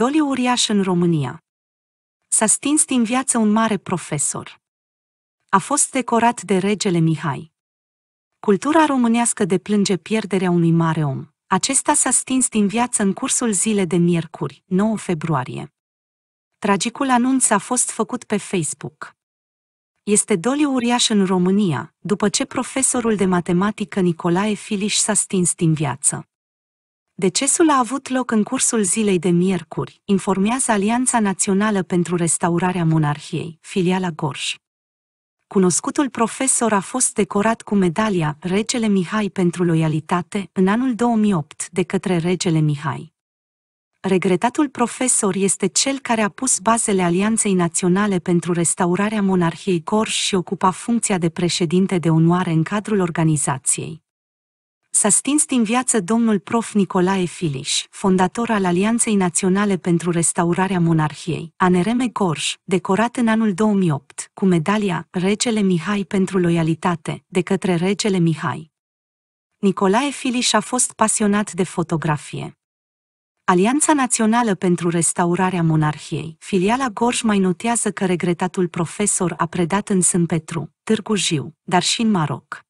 Doliu uriaș în România. S-a stins din viață un mare profesor. A fost decorat de regele Mihai. Cultura românească deplânge pierderea unui mare om. Acesta s-a stins din viață în cursul zilei de miercuri, 9 februarie. Tragicul anunț a fost făcut pe Facebook. Este doliu uriaș în România, după ce profesorul de matematică Nicolae Filiș s-a stins din viață. Decesul a avut loc în cursul zilei de miercuri, informează Alianța Națională pentru Restaurarea Monarhiei, filiala Gorj. Cunoscutul profesor a fost decorat cu medalia Regele Mihai pentru loialitate în anul 2008 de către Regele Mihai. Regretatul profesor este cel care a pus bazele Alianței Naționale pentru Restaurarea Monarhiei Gorj și ocupa funcția de președinte de onoare în cadrul organizației. S-a stins din viață domnul prof. Nicolae Filiș, fondator al Alianței Naționale pentru Restaurarea Monarhiei, ANRM Gorj, decorat în anul 2008 cu medalia Regele Mihai pentru loialitate de către Regele Mihai. Nicolae Filiș a fost pasionat de fotografie. Alianța Națională pentru Restaurarea Monarhiei, filiala Gorj mai notează că regretatul profesor a predat în Sâmpetru, Târgu Jiu, dar și în Maroc.